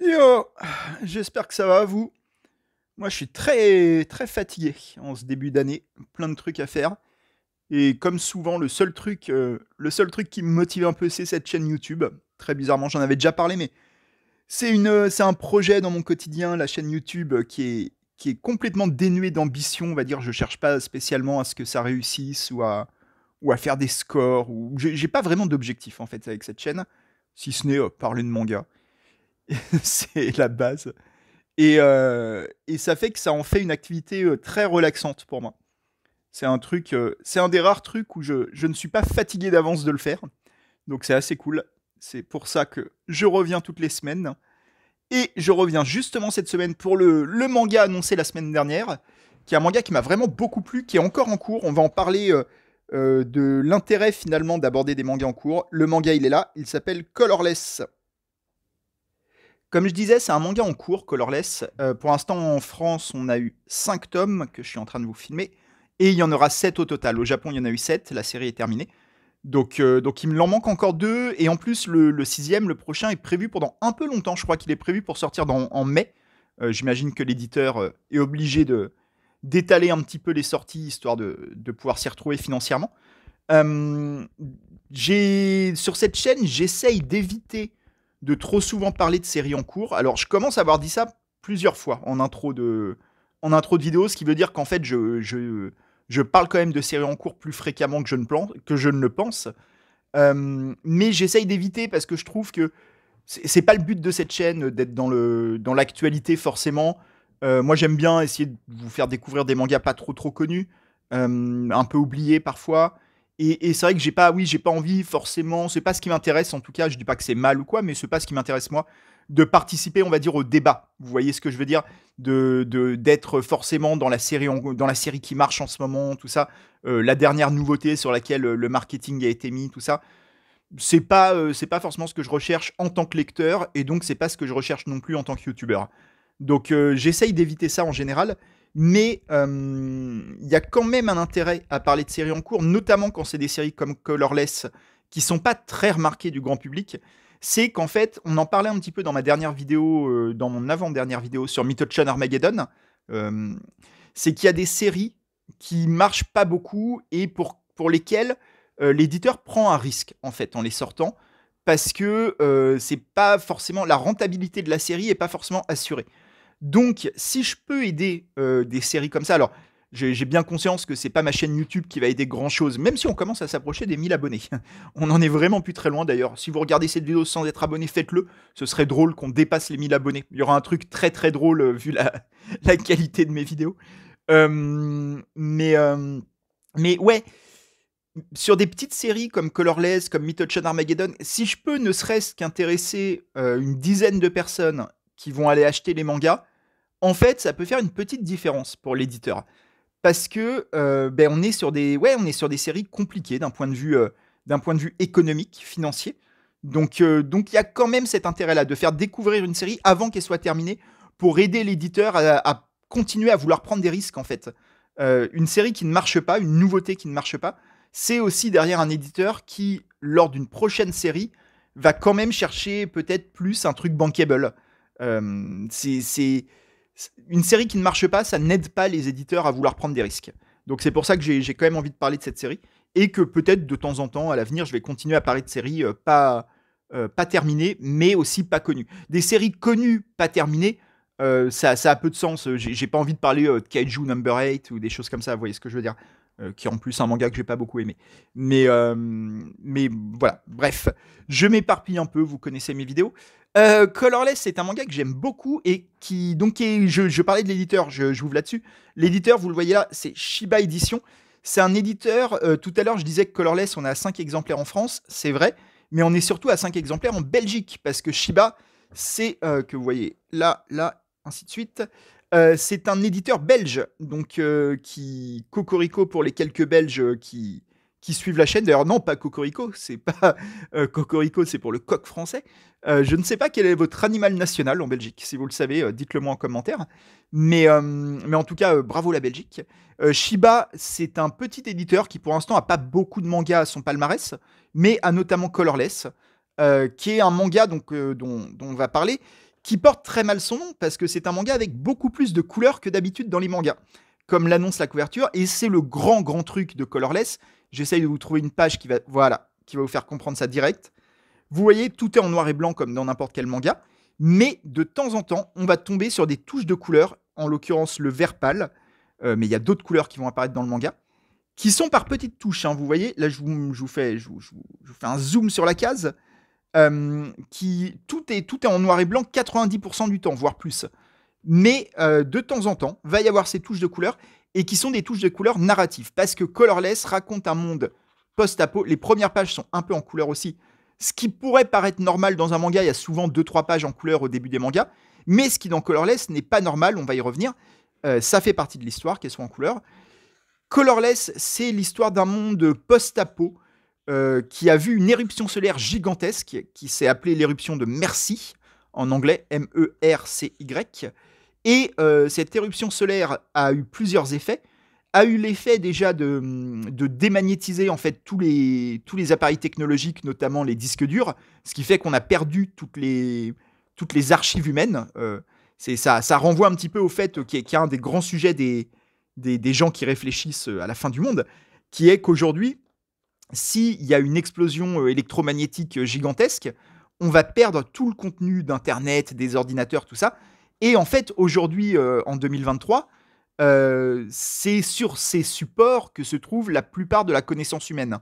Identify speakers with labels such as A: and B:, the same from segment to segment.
A: Yo, j'espère que ça va à vous. Moi, je suis très très fatigué en ce début d'année, plein de trucs à faire. Et comme souvent, le seul truc, euh, le seul truc qui me motive un peu, c'est cette chaîne YouTube. Très bizarrement, j'en avais déjà parlé, mais c'est une, c'est un projet dans mon quotidien, la chaîne YouTube, euh, qui est qui est complètement dénuée d'ambition. On va dire, je cherche pas spécialement à ce que ça réussisse ou à ou à faire des scores. Ou j'ai pas vraiment d'objectif en fait avec cette chaîne, si ce n'est euh, parler de manga. c'est la base. Euh, et, ça fait que ça en fait une activité euh, très relaxante pour moi. C'est un truc, euh, c'est un des rares trucs où je, ne suis pas fatigué d'avance de le faire. Donc c'est assez cool. C'est pour ça que je reviens toutes les semaines. Et je reviens justement cette semaine pour le, manga annoncé la semaine dernière, qui est un manga qui m'a vraiment beaucoup plu, qui est encore en cours. On va en parler de l'intérêt finalement d'aborder des mangas en cours. Le manga, il est là. Il s'appelle Colorless. Comme je disais, c'est un manga en cours, Colorless. Euh, pour l'instant, en France, on a eu 5 tomes que je suis en train de vous filmer. Et il y en aura 7 au total. Au Japon, il y en a eu 7. La série est terminée. Donc, euh, donc il me manque encore deux. Et en plus, le, sixième, le prochain, est prévu pendant un peu longtemps. Je crois qu'il est prévu pour sortir en mai. Euh, j'imagine que l'éditeur est obligé de d'étaler un petit peu les sorties, histoire de, de pouvoir s'y retrouver financièrement. sur cette chaîne, j'essaye d'éviter de trop souvent parler de séries en cours. Alors, je commence à avoir dit ça plusieurs fois en intro de, en intro de vidéo, ce qui veut dire qu'en fait, je, je, parle quand même de séries en cours plus fréquemment que je ne, que je ne le pense. Euh, mais j'essaye d'éviter parce que je trouve que c'est pas le but de cette chaîne d'être dans le dans l'actualité forcément. Euh, moi, j'aime bien essayer de vous faire découvrir des mangas pas trop trop connus, euh, un peu oubliés parfois. Et, c'est vrai que j'ai pas, oui, j'ai pas envie forcément. C'est pas ce qui m'intéresse en tout cas. Je dis pas que c'est mal ou quoi, mais c'est pas ce qui m'intéresse moi de participer, on va dire, au débat. Vous voyez ce que je veux dire De d'être forcément dans la série, dans la série qui marche en ce moment, tout ça. Euh, la dernière nouveauté sur laquelle euh, le marketing a été mis, tout ça. C'est pas, euh, c'est pas forcément ce que je recherche en tant que lecteur, et donc c'est pas ce que je recherche non plus en tant que youtubeur. Donc j'essaye d'éviter ça en général mais euh, il y a quand même un intérêt à parler de séries en cours, notamment quand c'est des séries comme Colorless qui sont pas très remarquées du grand public. C'est qu'en fait, on en parlait un petit peu dans ma dernière vidéo, euh, dans mon avant-dernière vidéo sur Mythochan Armageddon. Euh, c'est qu'il y a des séries qui marchent pas beaucoup et pour, pour lesquelles l'éditeur prend un risque en fait en les sortant parce que c'est pas forcément la rentabilité de la série est pas forcément assurée. Donc, si je peux aider euh, des séries comme ça, alors j'ai bien conscience que c'est pas ma chaîne YouTube qui va aider grand chose, même si on commence à s'approcher des 1000 abonnés. on en est vraiment plus très loin d'ailleurs. Si vous regardez cette vidéo sans être abonné, faites-le. Ce serait drôle qu'on dépasse les 1000 abonnés. Il y aura un truc très très drôle euh, vu la, qualité de mes vidéos. Euh, mais, mais ouais, sur des petites séries comme Colorless, comme Mitochan Armageddon, si je peux ne serait-ce qu'intéresser une dizaine de personnes qui vont aller acheter les mangas, en fait, ça peut faire une petite différence pour l'éditeur. Parce que euh, ben, on, est sur des, ouais, on est sur des séries compliquées d'un point, de vue, euh, point de vue économique, financier. Euh, donc il y a quand même cet intérêt-là de faire découvrir une série avant qu'elle soit terminée pour aider l'éditeur à, continuer à vouloir prendre des risques en fait. une série qui ne marche pas, une nouveauté qui ne marche pas, c'est aussi derrière un éditeur qui, lors d'une prochaine série, va quand même chercher peut-être plus un truc bankable. Euh, c'est une série qui ne marche pas, ça n'aide pas les éditeurs à vouloir prendre des risques. Donc c'est pour ça que j'ai quand même envie de parler de cette série et que peut-être de temps en temps à l'avenir je vais continuer à parler de séries euh, pas euh, pas terminées mais aussi pas connues. Des séries connues pas terminées, ça, a peu de sens. J'ai pas envie de parler de Kaiju Number 8 ou des choses comme ça. Vous voyez ce que je veux dire qui en plus un manga que j'ai pas beaucoup aimé. Mais, mais voilà, bref, je m'éparpille un peu, vous connaissez mes vidéos. Euh, Colorless, c'est un manga que j'aime beaucoup et qui, donc, je, parlais de l'éditeur, je ouvre là-dessus. L'éditeur, vous le voyez là, c'est Shiba Edition. C'est un éditeur, euh, tout à l'heure, je disais que Colorless, on a 5 exemplaires en France, c'est vrai, mais on est surtout à 5 exemplaires en Belgique parce que Shiba, c'est, euh, que vous voyez là, là, ainsi de suite. c'est un éditeur belge, donc qui cocorico pour les quelques Belges qui, qui suivent la chaîne. D'ailleurs, non, pas Cocorico, c'est pas euh, Cocorico, c'est pour le coq français. Euh, je ne sais pas quel est votre animal national en Belgique. Si vous le savez, euh, dites-le moi en commentaire. Mais, mais en tout cas, bravo la Belgique. Shiba, c'est un petit éditeur qui pour l'instant n'a pas beaucoup de mangas à son palmarès, mais a notamment Colorless, qui est un manga donc, dont, dont on va parler, qui porte très mal son nom parce que c'est un manga avec beaucoup plus de couleurs que d'habitude dans les mangas comme l'annonce la couverture, et c'est le grand, grand truc de Colorless, J'essaye de vous trouver une page qui va, voilà, qui va vous faire comprendre ça direct. Vous voyez, tout est en noir et blanc comme dans n'importe quel manga, mais de temps en temps, on va tomber sur des touches de couleurs, en l'occurrence le vert pâle, euh, mais il y a d'autres couleurs qui vont apparaître dans le manga, qui sont par petites touches. Hein. vous voyez, là je vous, fais, je fais un zoom sur la case, euh, qui tout est, tout est en noir et blanc 90% du temps, voire plus. Mais euh, de temps en temps, va y avoir ces touches de couleurs et qui sont des touches de couleur narratives. Parce que Colorless raconte un monde post-apo. Les premières pages sont un peu en couleur aussi. Ce qui pourrait paraître normal dans un manga, il y a souvent 2-3 pages en couleur au début des mangas. Mais ce qui dans Colorless n'est pas normal, on va y revenir. Euh, ça fait partie de l'histoire qu'elle soit en couleur. Colorless, c'est l'histoire d'un monde post-apo euh, qui a vu une éruption solaire gigantesque qui s'est appelée l'éruption de Mercy en anglais, M-E-R-C-Y. Et euh, cette éruption solaire a eu plusieurs effets. A eu l'effet déjà de, démagnétiser en fait tous les, tous appareils technologiques, notamment les disques durs, ce qui fait qu'on a perdu toutes les, toutes les archives humaines. Euh, c'est ça, ça renvoie un petit peu au fait qu'il y, a un des grands sujets des, des gens qui réfléchissent euh, à la fin du monde, qui est qu'aujourd'hui, s'il y a une explosion électromagnétique gigantesque, on va perdre tout le contenu d'Internet, des ordinateurs, tout ça, et en fait, aujourd'hui, euh, en 2023, euh, c'est sur ces supports que se trouve la plupart de la connaissance humaine.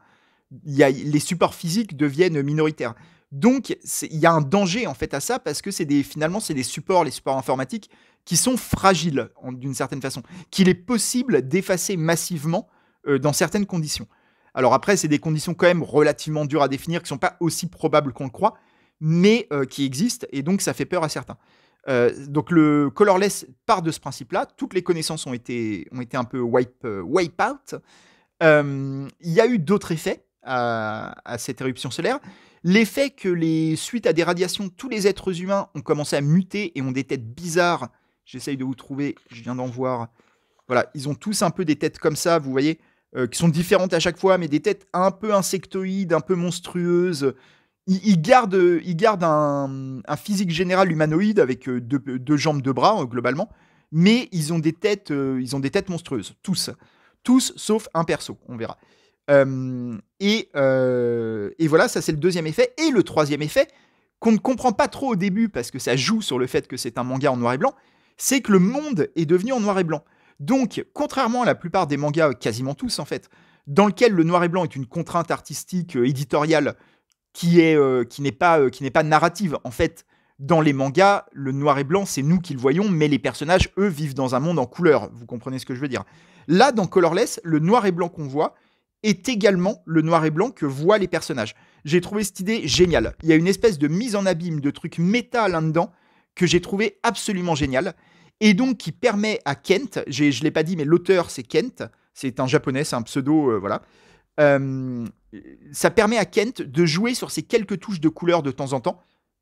A: Il y a, les supports physiques deviennent minoritaires. Donc, il y a un danger en fait à ça parce que c'est des, finalement, c'est des supports, les supports informatiques, qui sont fragiles d'une certaine façon, qu'il est possible d'effacer massivement euh, dans certaines conditions. Alors après, c'est des conditions quand même relativement dures à définir, qui ne sont pas aussi probables qu'on le croit, mais qui existent, et donc ça fait peur à certains. Euh, donc le colorless part de ce principe-là. Toutes les connaissances ont été, ont été un peu wipe, euh, wipe out. Euh, il y a eu d'autres effets à, cette éruption solaire. L'effet que les suites à des radiations, tous les êtres humains ont commencé à muter et ont des têtes bizarres. J'essaye de vous trouver, je viens d'en voir. Voilà, ils ont tous un peu des têtes comme ça, vous voyez, qui sont différentes à chaque fois, mais des têtes un peu insectoïdes, un peu monstrueuses. Ils gardent un, physique général humanoïde avec euh, deux, jambes, deux bras, euh, globalement. Mais ils ont des têtes, euh, ils ont monstrueuses, tous. Tous, sauf un perso, on verra. et, voilà, ça c'est le deuxième effet. Et le troisième effet, qu'on ne comprend pas trop au début, parce que ça joue sur le fait que c'est un manga en noir et blanc, c'est que le monde est devenu en noir et blanc. Donc, contrairement à la plupart des mangas, quasiment tous en fait, dans lequel le noir et blanc est une contrainte artistique, éditoriale, qui est euh, qui n'est pas euh, qui n'est pas narrative en fait dans les mangas, le noir et blanc, c'est nous qui le voyons, mais les personnages, eux, vivent dans un monde en couleur. Vous comprenez ce que je veux dire Là, dans Colorless, le noir et blanc qu'on voit est également le noir et blanc que voient les personnages. J'ai trouvé cette idée géniale. Il y a une espèce de mise en abîme, de trucs méta là-dedans, que j'ai trouvé absolument génial. Et donc, qui permet à Kent, je ne l'ai pas dit, mais l'auteur, c'est Kent, c'est un japonais, c'est un pseudo, euh, voilà, euh, ça permet à Kent de jouer sur ces quelques touches de couleurs de temps en temps,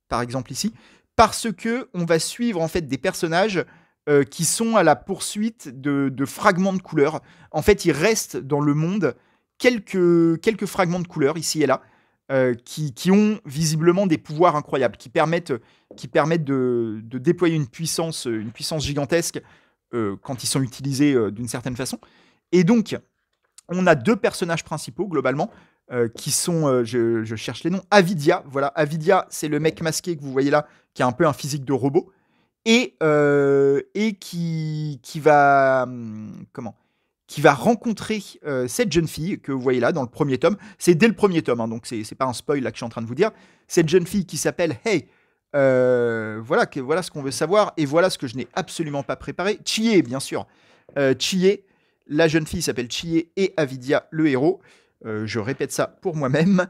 A: par exemple ici, parce que on va suivre en fait des personnages euh, qui sont à la poursuite de, fragments de couleurs. En fait, il reste dans le monde quelques, quelques fragments de couleurs, ici et là. Euh, qui, ont visiblement des pouvoirs incroyables, qui permettent, qui permettent de, déployer une puissance, une puissance gigantesque quand ils sont utilisés d'une certaine façon. Et donc, on a deux personnages principaux globalement euh, qui sont, euh, je, cherche les noms, Avidia. Voilà, Avidia, c'est le mec masqué que vous voyez là, qui a un peu un physique de robot et euh, qui va hum, comment qui va rencontrer cette jeune fille que vous voyez là dans le premier tome. C'est dès le premier tome, hein, donc c'est pas un spoil là que je suis en train de vous dire. Cette jeune fille qui s'appelle Hey. voilà, que, voilà ce qu'on veut savoir et voilà ce que je n'ai absolument pas préparé. Chier, bien sûr. Chie, la jeune fille s'appelle Chie et Avidia, le héros. Euh, je répète ça pour moi-même.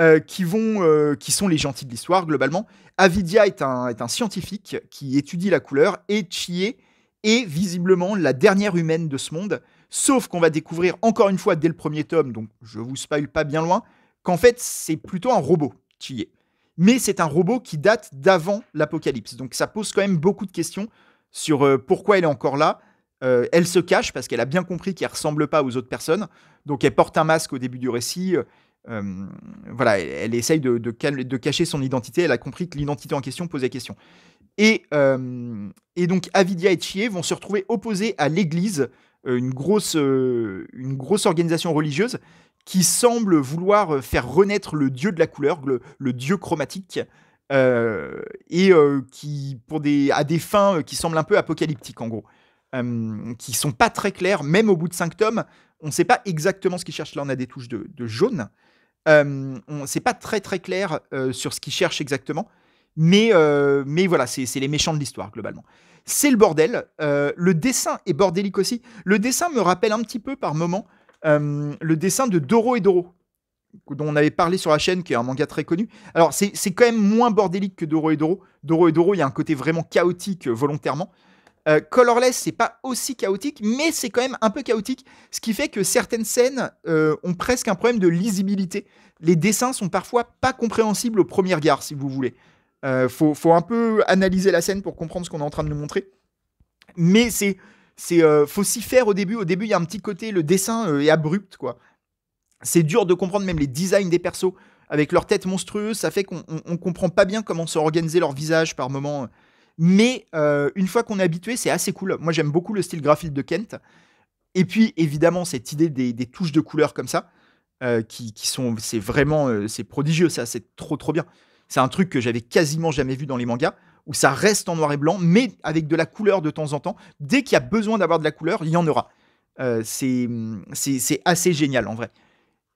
A: Euh, qui, vont, euh, qui sont les gentils de l'histoire, globalement. Avidia est un, est un scientifique qui étudie la couleur et Chie est visiblement la dernière humaine de ce monde. Sauf qu'on va découvrir encore une fois dès le premier tome, donc je vous spoil pas bien loin, qu'en fait c'est plutôt un robot, Chie. Mais c'est un robot qui date d'avant l'apocalypse. Donc ça pose quand même beaucoup de questions sur pourquoi elle est encore là, euh, elle se cache parce qu'elle a bien compris qu'elle ressemble pas aux autres personnes. Donc elle porte un masque au début du récit. Euh, euh, voilà, elle, essaye de, cacher son identité. Elle a compris que l'identité en question posait question. Et, donc Avidia et Chie vont se retrouver opposés à l'Église, une grosse, organisation religieuse qui semble vouloir faire renaître le dieu de la couleur, le, dieu chromatique. et qui, pour des, à des fins qui semblent un peu apocalyptiques en gros. Euh, qui sont pas très clairs, même au bout de cinq tomes. On ne sait pas exactement ce qu'ils cherchent. Là, on a des touches de, jaune. Euh, on sait pas très très clair euh, sur ce qu'ils cherchent exactement. Mais, euh, mais voilà, c'est les méchants de l'histoire, globalement. C'est le bordel. le dessin est bordélique aussi. Le dessin me rappelle un petit peu, par moment, le dessin de Doro et Doro, dont on avait parlé sur la chaîne, qui est un manga très connu. Alors, c'est quand même moins bordélique que Doro et Doro. Doro et Doro, il y a un côté vraiment chaotique volontairement. Euh, colorless, c'est pas aussi chaotique, mais c'est quand même un peu chaotique, ce qui fait que certaines scènes euh, ont presque un problème de lisibilité. Les dessins sont parfois pas compréhensibles au premier regard, si vous voulez. Euh, faut, un peu analyser la scène pour comprendre ce qu'on est en train de nous montrer. Mais c'est, faut s'y faire au début. Au début, il y a un petit côté, le dessin est abrupt, quoi. C'est dur de comprendre même les designs des persos avec leur tête monstrueuse. Ça fait qu'on ne comprend pas bien comment sont organisés leurs visages par moments. Mais euh, une fois qu'on est habitué, c'est assez cool. Moi, j'aime beaucoup le style graphique de Kent. Et puis, évidemment, cette idée des, touches de couleur comme ça, euh, qui, sont. C'est vraiment. Euh, c'est prodigieux, ça. C'est trop, trop bien. C'est un truc que j'avais quasiment jamais vu dans les mangas, où ça reste en noir et blanc, mais avec de la couleur de temps en temps. Dès qu'il y a besoin d'avoir de la couleur, il y en aura. c'est assez génial, en vrai.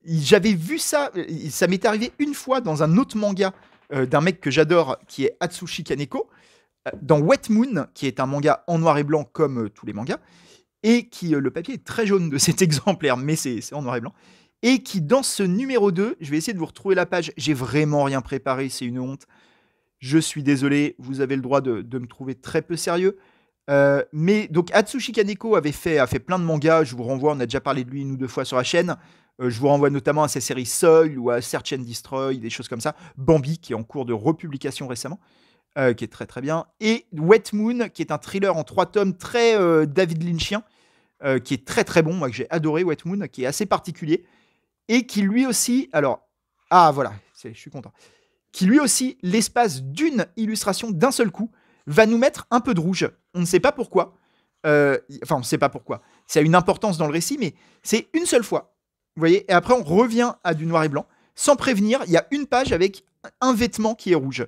A: J'avais vu ça. Ça m'est arrivé une fois dans un autre manga d'un mec que j'adore, qui est Atsushi Kaneko. Euh, dans Wet Moon, qui est un manga en noir et blanc comme euh, tous les mangas, et qui, euh, le papier est très jaune de cet exemplaire, mais c'est en noir et blanc, et qui, dans ce numéro 2, je vais essayer de vous retrouver la page, j'ai vraiment rien préparé, c'est une honte, je suis désolé, vous avez le droit de, me trouver très peu sérieux, mais donc Atsushi Kaneko avait fait, a fait plein de mangas, je vous renvoie, on a déjà parlé de lui une ou deux fois sur la chaîne. je vous renvoie notamment à sa série Soil ou à Search and Destroy, des choses comme ça. Bambi qui est en cours de republication récemment. Euh, qui est très très bien, et Wet Moon, qui est un thriller en trois tomes très euh, David Lynchien, euh, qui est très très bon, moi que j'ai adoré Wet Moon, qui est assez particulier, et qui lui aussi, alors, ah voilà, je suis content, qui lui aussi, l'espace d'une illustration d'un seul coup, va nous mettre un peu de rouge. On ne sait pas pourquoi, enfin on ne sait pas pourquoi, ça a une importance dans le récit, mais c'est une seule fois, vous voyez, et après on revient à du noir et blanc, sans prévenir, il y a une page avec un vêtement qui est rouge.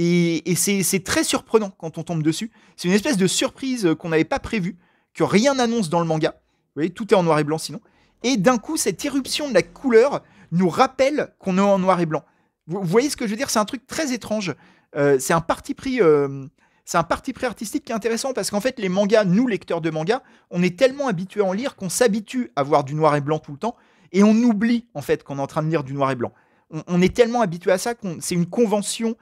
A: Et, c'est très surprenant quand on tombe dessus. C'est une espèce de surprise euh, qu'on n'avait pas prévue, que rien n'annonce dans le manga. Vous voyez, tout est en noir et blanc sinon. Et d'un coup, cette irruption de la couleur nous rappelle qu'on est en noir et blanc. Vous, voyez ce que je veux dire C'est un truc très étrange. Euh, c'est un parti pris. Euh, c'est un parti artistique qui est intéressant parce qu'en fait, les mangas, nous, lecteurs de mangas, on est tellement habitués à en lire qu'on s'habitue à voir du noir et blanc tout le temps et on oublie en fait qu'on est en train de lire du noir et blanc. On, on est tellement habitué à ça qu'on c'est une convention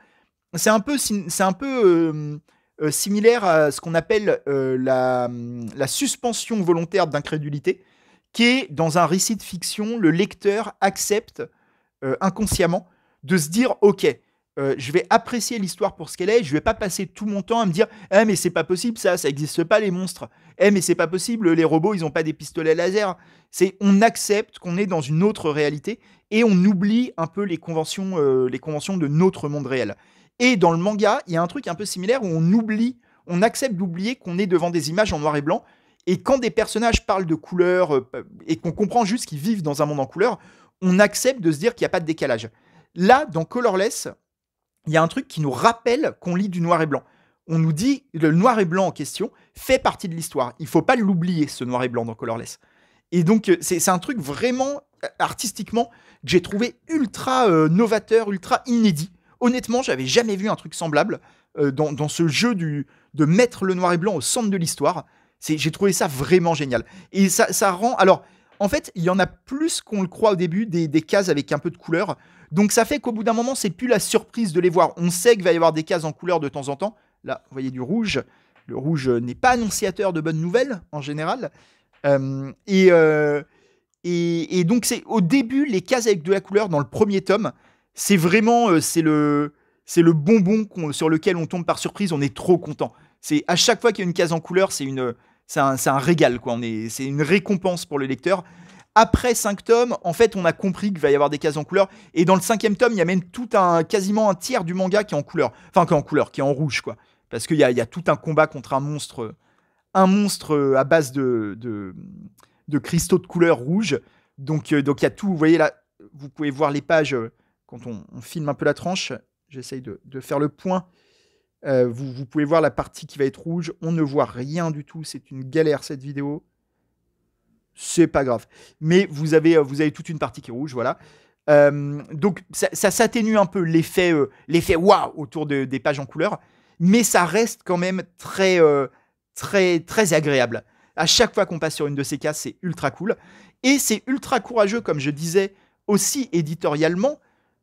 A: c'est un peu, c'est un peu euh, similaire à ce qu'on appelle euh, la, suspension volontaire d'incrédulité, qui est dans un récit de fiction, le lecteur accepte euh, inconsciemment de se dire ok. je vais apprécier l'histoire pour ce qu'elle est. Je vais pas passer tout mon temps à me dire eh mais c'est pas possible ça, ça existe pas les monstres. Eh mais c'est pas possible, les robots ils n'ont pas des pistolets laser. C'est on accepte qu'on est dans une autre réalité et on oublie un peu les conventions, les conventions de notre monde réel. Et dans le manga, il y a un truc un peu similaire où on oublie, on accepte d'oublier qu'on est devant des images en noir et blanc. Et quand des personnages parlent de couleurs euh, et qu'on comprend juste qu'ils vivent dans un monde en couleurs, on accepte de se dire qu'il n'y a pas de décalage. Là, dans Colorless, il y a un truc qui nous rappelle qu'on lit du noir et blanc. On nous dit que le noir et blanc en question fait partie de l'histoire. Il faut pas l'oublier, ce noir et blanc dans Colorless. Et donc, euh, c'est un truc vraiment euh, artistiquement que j'ai trouvé ultra novateur, ultra inédit. Honnêtement, j'avais jamais vu un truc semblable euh, dans, ce jeu du, de mettre le noir et blanc au centre de l'histoire. J'ai trouvé ça vraiment génial. Et ça, rend. Alors, en fait, il y en a plus qu'on le croit au début, des, cases avec un peu de couleur. Donc ça fait qu'au bout d'un moment, c'est plus la surprise de les voir. On sait qu'il va y avoir des cases en couleur de temps en temps. Là, vous voyez du rouge. Le rouge n'est pas annonciateur de bonnes nouvelles en général. Euh, euh, et, donc c'est au début les cases avec de la couleur dans le premier tome c'est vraiment euh, c'est le c'est le bonbon sur lequel on tombe par surprise. On est trop content. C'est à chaque fois qu'il y a une case en couleur, c'est une c'est un, un, régal quoi. On est c'est une récompense pour le lecteur. Après 5 tomes, en fait, on a compris qu'il va y avoir des cases en couleur. Et dans le cinquième tome, il y a même tout un quasiment un tiers du manga qui est en couleur, enfin qui est en couleur, qui est en rouge quoi. Parce qu'il y a, y a, tout un combat contre un monstre, un monstre euh, à base de, de, de cristaux de couleur rouge. Donc, euh, donc il y a tout. Vous voyez là, vous pouvez voir les pages quand on, filme un peu la tranche, j'essaye de, faire le point. Euh, vous, pouvez voir la partie qui va être rouge. On ne voit rien du tout. C'est une galère cette vidéo. C'est pas grave. Mais vous avez, euh, vous toute une partie qui est rouge, voilà. Euh, donc ça, s'atténue un peu l'effet, waouh autour des pages en couleur, mais ça reste quand même très, très, très agréable. À chaque fois qu'on passe sur une de ces cases, c'est ultra cool et c'est ultra courageux, comme je disais aussi éditorialement,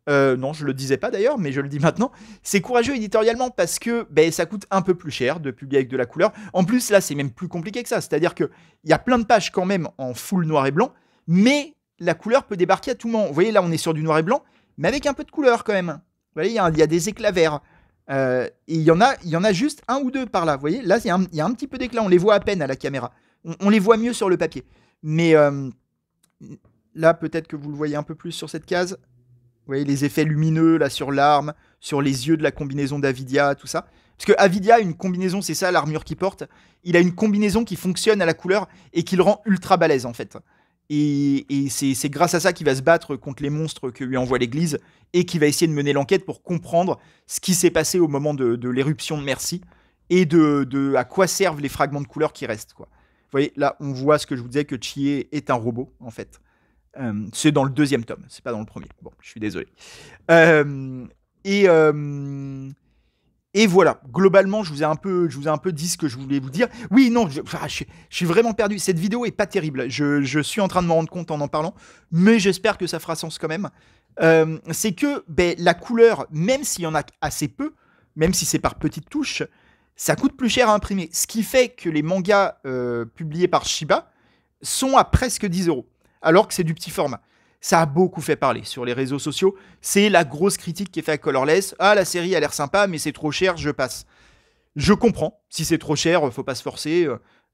A: euh, non, je le disais pas d'ailleurs, mais je le dis maintenant, c'est courageux éditorialement parce que ben, ça coûte un peu plus cher de publier avec de la couleur. En plus, là, c'est même plus compliqué que ça. C'est-à-dire qu'il y a plein de pages quand même en full noir et blanc, mais la couleur peut débarquer à tout moment. Vous voyez, là, on est sur du noir et blanc, mais avec un peu de couleur quand même. Vous voyez, il y, a des éclats verts. Euh, il y, en a, y en a juste un ou deux par là. Vous voyez, là, il y, a un petit peu d'éclat. On les voit à peine à la caméra. On, les voit mieux sur le papier. Mais euh, là, peut-être que vous le voyez un peu plus sur cette case. Vous voyez les effets lumineux là sur l'arme, sur les yeux de la combinaison d'Avidia, tout ça. Parce que Avidia a une combinaison, c'est ça l'armure qu'il porte. Il a une combinaison qui fonctionne à la couleur et qui le rend ultra balèze en fait. Et, c'est grâce à ça qu'il va se battre contre les monstres que lui envoie l'Église et qu'il va essayer de mener l'enquête pour comprendre ce qui s'est passé au moment de, l'éruption de Merci et de, à quoi servent les fragments de couleur qui restent. Quoi. Vous voyez, là, on voit ce que je vous disais que Chie est un robot en fait. Euh, c'est dans le deuxième tome, c'est pas dans le premier. Bon, je suis désolé. Euh, et, euh, et voilà, globalement, je vous, ai un peu, je vous ai un peu dit ce que je voulais vous dire. Oui, non, je, ah, je, suis vraiment perdu. Cette vidéo est pas terrible. Je, je suis en train de me rendre compte en en parlant, mais j'espère que ça fera sens quand même. c'est que ben, la couleur, même s'il y en a assez peu, même si c'est par petites touches, ça coûte plus cher à imprimer. Ce qui fait que les mangas publiés par Shiba sont à presque 10 euros alors que c'est du petit format. Ça a beaucoup fait parler sur les réseaux sociaux. C'est la grosse critique qui est faite à Colorless. Ah, la série a l'air sympa, mais c'est trop cher, je passe. Je comprends. Si c'est trop cher, euh, faut pas se forcer.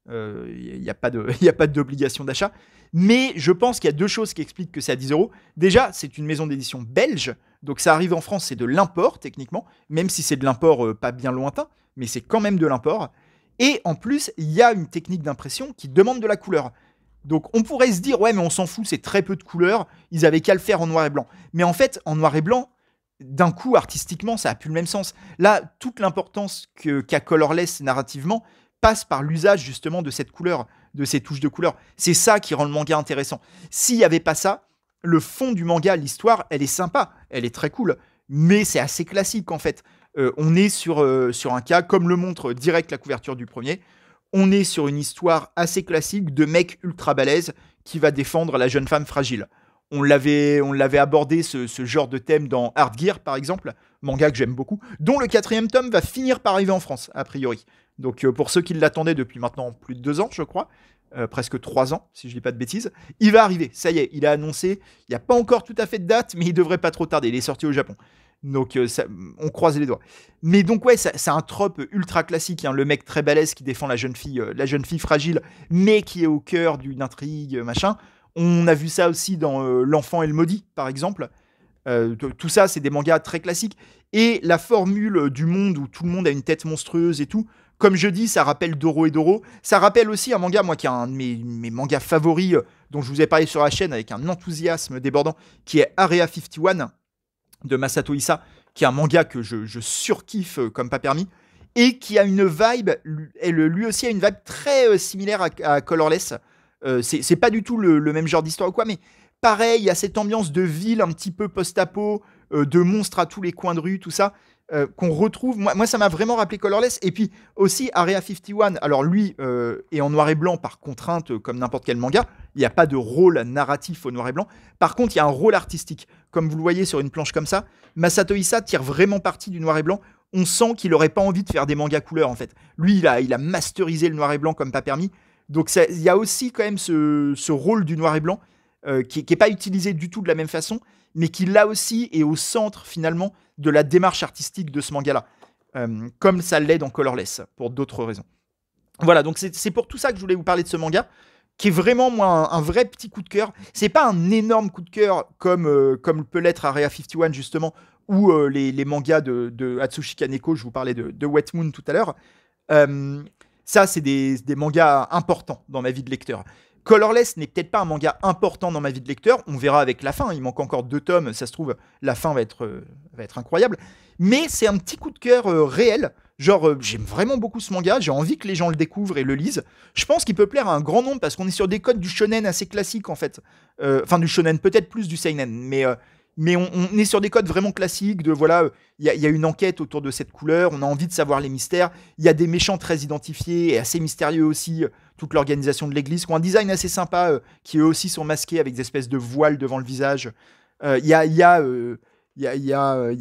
A: Il il n'y a pas d'obligation d'achat. Mais je pense qu'il y a deux choses qui expliquent que c'est à 10 euros. Déjà, c'est une maison d'édition belge. Donc ça arrive en France, c'est de l'import techniquement, même si c'est de l'import euh, pas bien lointain, mais c'est quand même de l'import. Et en plus, il y a une technique d'impression qui demande de la couleur. Donc on pourrait se dire, ouais, mais on s'en fout, c'est très peu de couleurs, ils avaient qu'à le faire en noir et blanc. Mais en fait, en noir et blanc, d'un coup, artistiquement, ça a plus le même sens. Là, toute l'importance qu'a Colorless narrativement passe par l'usage justement de cette couleur, de ces touches de couleur. C'est ça qui rend le manga intéressant. S'il n'y avait pas ça, le fond du manga, l'histoire, elle est sympa, elle est très cool, mais c'est assez classique en fait. Euh, on est sur, euh, sur un cas, comme le montre direct la couverture du premier, on est sur une histoire assez classique de mec ultra balèze qui va défendre la jeune femme fragile. On l'avait, on l'avait abordé ce, genre de thème dans Hard Gear, par exemple, manga que j'aime beaucoup, dont le quatrième tome va finir par arriver en France, a priori. Donc euh, pour ceux qui l'attendaient depuis maintenant plus de deux ans, je crois, euh, presque trois ans, si je ne dis pas de bêtises, il va arriver, ça y est, il a annoncé, il n'y a pas encore tout à fait de date, mais il devrait pas trop tarder, il est sorti au Japon. Donc euh, on croise les doigts. Mais donc ouais, c'est un trope ultra classique, hein, le mec très balèze qui défend la jeune fille, euh, la jeune fille fragile, mais qui est au cœur d'une intrigue, euh, machin. On a vu ça aussi dans L'enfant et le maudit, par exemple. tout ça, c'est des mangas très classiques. Et la formule du monde où tout le monde a une tête monstrueuse et tout, comme je dis, ça rappelle Doro et Doro. Ça rappelle aussi un manga, moi, qui est un de mes, mes mangas favoris, dont je vous ai parlé sur la chaîne avec un enthousiasme débordant, qui est Area 51, de Masato Issa, qui est un manga que je, surkiffe euh, comme pas permis, et qui a une vibe, elle lui aussi a une vibe très euh, similaire à, Colorless. Euh, c'est pas du tout le, même genre d'histoire ou quoi, mais pareil, il y a cette ambiance de ville un petit peu post-apo, de monstres à tous les coins de rue, tout ça. Euh, qu'on retrouve. Moi, ça m'a vraiment rappelé Colorless. Et puis aussi Area 51. Alors lui euh, est en noir et blanc par contrainte, euh, comme n'importe quel manga. Il n'y a pas de rôle narratif au noir et blanc. Par contre, il y a un rôle artistique. Comme vous le voyez sur une planche comme ça, Masato Issa tire vraiment parti du noir et blanc. On sent qu'il n'aurait pas envie de faire des mangas couleurs en fait. Lui, il a, il a masterisé le noir et blanc comme pas permis. Donc il y a aussi quand même ce, rôle du noir et blanc qui n'est pas utilisé du tout de la même façon mais qui là aussi est au centre finalement de la démarche artistique de ce manga-là, euh, comme ça l'est dans Colorless, pour d'autres raisons. Voilà, donc c'est pour tout ça que je voulais vous parler de ce manga, qui est vraiment moi un, vrai petit coup de cœur. C'est pas un énorme coup de cœur comme, euh, comme peut l'être Area 51 justement, ou euh, les, mangas de, Atsushi Kaneko, je vous parlais de, Wet Moon tout à l'heure. ça, c'est des mangas importants dans ma vie de lecteur. Colorless n'est peut-être pas un manga important dans ma vie de lecteur, on verra avec la fin, il manque encore deux tomes, ça se trouve, la fin va être, euh, va être incroyable, mais c'est un petit coup de cœur euh, réel, genre euh, j'aime vraiment beaucoup ce manga, j'ai envie que les gens le découvrent et le lisent, je pense qu'il peut plaire à un grand nombre parce qu'on est sur des codes du shonen assez classiques en fait, enfin du shonen peut-être plus du seinen, mais mais on, est sur des codes vraiment classiques de voilà, il y, a une enquête autour de cette couleur, on a envie de savoir les mystères, il y a des méchants très identifiés et assez mystérieux aussi, euh, toute l'organisation de l'église, qui ont un design assez sympa, euh, qui eux aussi sont masqués avec des espèces de voiles devant le visage. Il y a,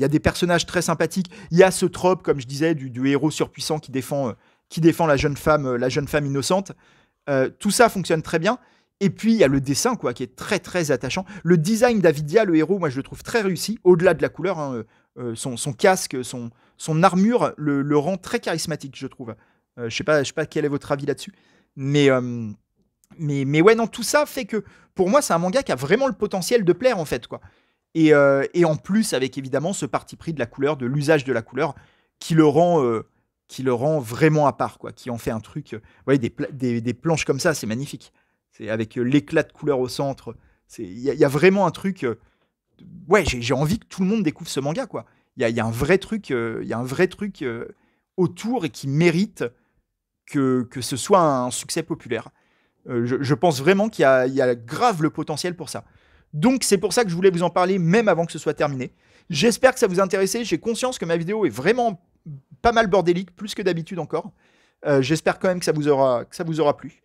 A: des personnages très sympathiques. Il y a ce trope, comme je disais, du, héros surpuissant qui défend, euh, qui défend la jeune femme, la jeune femme innocente. tout ça fonctionne très bien. Et puis il y a le dessin quoi, qui est très très attachant. Le design d'Avidia, le héros, moi je le trouve très réussi, au-delà de la couleur. Hein, euh, euh, son, son, casque, son, son armure le, le, rend très charismatique, je trouve. Euh, je sais pas, je sais pas quel est votre avis là-dessus, mais mais mais ouais, non, tout ça fait que pour moi c'est un manga qui a vraiment le potentiel de plaire en fait quoi. Et, et en plus avec évidemment ce parti pris de la couleur, de l'usage de la couleur, qui le rend qui le rend vraiment à part quoi, qui en fait un truc. Vous voyez des, des planches comme ça, c'est magnifique avec euh, l'éclat de couleur au centre. Il y, a vraiment un truc. Euh, ouais, j'ai envie que tout le monde découvre ce manga, quoi. Il y, a, un vrai truc, euh, il un vrai truc autour et qui mérite que, ce soit un succès populaire. Je, pense vraiment qu'il y, a grave le potentiel pour ça. Donc c'est pour ça que je voulais vous en parler même avant que ce soit terminé. J'espère que ça vous intéresse. J'ai conscience que ma vidéo est vraiment pas mal bordélique, plus que d'habitude encore. J'espère quand même que ça vous aura, que ça vous aura plu.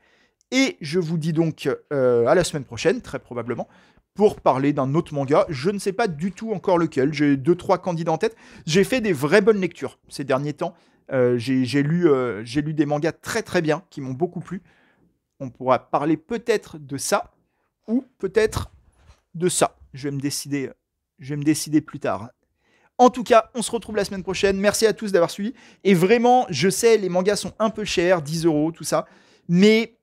A: Et je vous dis donc euh, à la semaine prochaine, très probablement, pour parler d'un autre manga. Je ne sais pas du tout encore lequel. J'ai deux, trois candidats en tête. J'ai fait des vraies bonnes lectures ces derniers temps. Euh, j'ai lu, euh, lu des mangas très très bien qui m'ont beaucoup plu. On pourra parler peut-être de ça ou peut-être de ça. Je vais me décider. Je vais me décider plus tard. En tout cas, on se retrouve la semaine prochaine. Merci à tous d'avoir suivi. Et vraiment, je sais, les mangas sont un peu chers, 10 euros, tout ça mais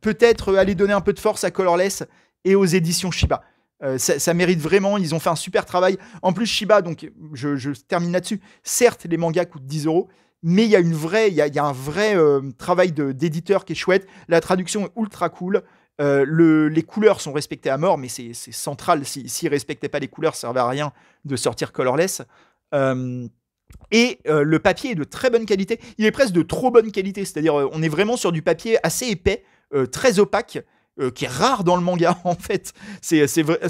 A: peut-être euh, aller donner un peu de force à Colorless et aux éditions Shiba. Euh, ça, mérite vraiment, ils ont fait un super travail. En plus, Shiba, donc je, termine là-dessus. Certes, les mangas coûtent 10 euros, mais il y a une vraie, il un vrai euh, travail d'éditeur qui est chouette. La traduction est ultra cool. les couleurs sont respectées à mort, mais c'est central. S'ils si, ne respectaient pas les couleurs, ça ne servait à rien de sortir colorless. Et euh, le papier est de très bonne qualité. Il est presque de trop bonne qualité. C'est-à-dire, euh, on est vraiment sur du papier assez épais, euh, très opaque, qui est rare dans le manga, en fait. C'est,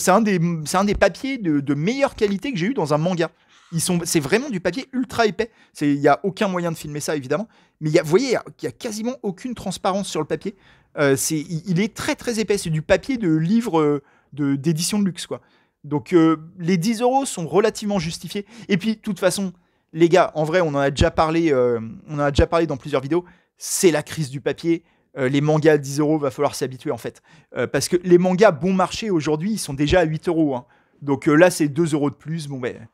A: un, des, un des papiers de, de, meilleure qualité que j'ai eu dans un manga. Ils sont, c'est vraiment du papier ultra épais. Il n'y a aucun moyen de filmer ça, évidemment. Mais y a, vous voyez, il n'y a, quasiment aucune transparence sur le papier. c'est, il, est très, très épais. C'est du papier de livre d'édition de luxe, quoi. Donc, les 10 euros sont relativement justifiés. Et puis, de toute façon les gars, en vrai, on en a déjà parlé, euh, on a déjà parlé dans plusieurs vidéos. C'est la crise du papier. Euh, les mangas à 10 euros, va falloir s'habituer en fait. Euh, parce que les mangas bon marché aujourd'hui, ils sont déjà à 8 euros. Hein. Donc là, c'est 2 euros de plus. Bon, ben,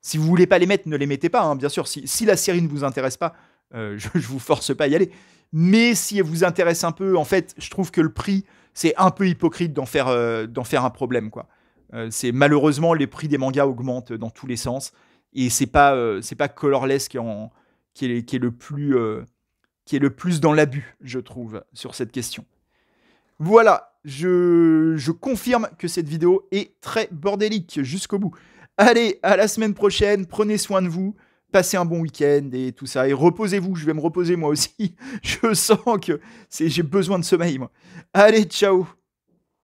A: si vous voulez pas les mettre, ne les mettez pas, hein, bien sûr. Si, la série ne vous intéresse pas, je, ne vous force pas à y aller. Mais si elle vous intéresse un peu, en fait, je trouve que le prix, c'est un peu hypocrite d'en faire, faire un problème, c'est malheureusement les prix des mangas augmentent dans tous les sens et c'est pas euh, c'est pas Colorless qui, est, le plus euh, qui est le plus dans l'abus, je trouve, sur cette question. Voilà, je, je confirme que cette vidéo est très bordélique jusqu'au bout. Allez, à la semaine prochaine, prenez soin de vous, passez un bon week-end et tout ça, et reposez-vous, je vais me reposer moi aussi, je sens que j'ai besoin de sommeil moi. Allez, ciao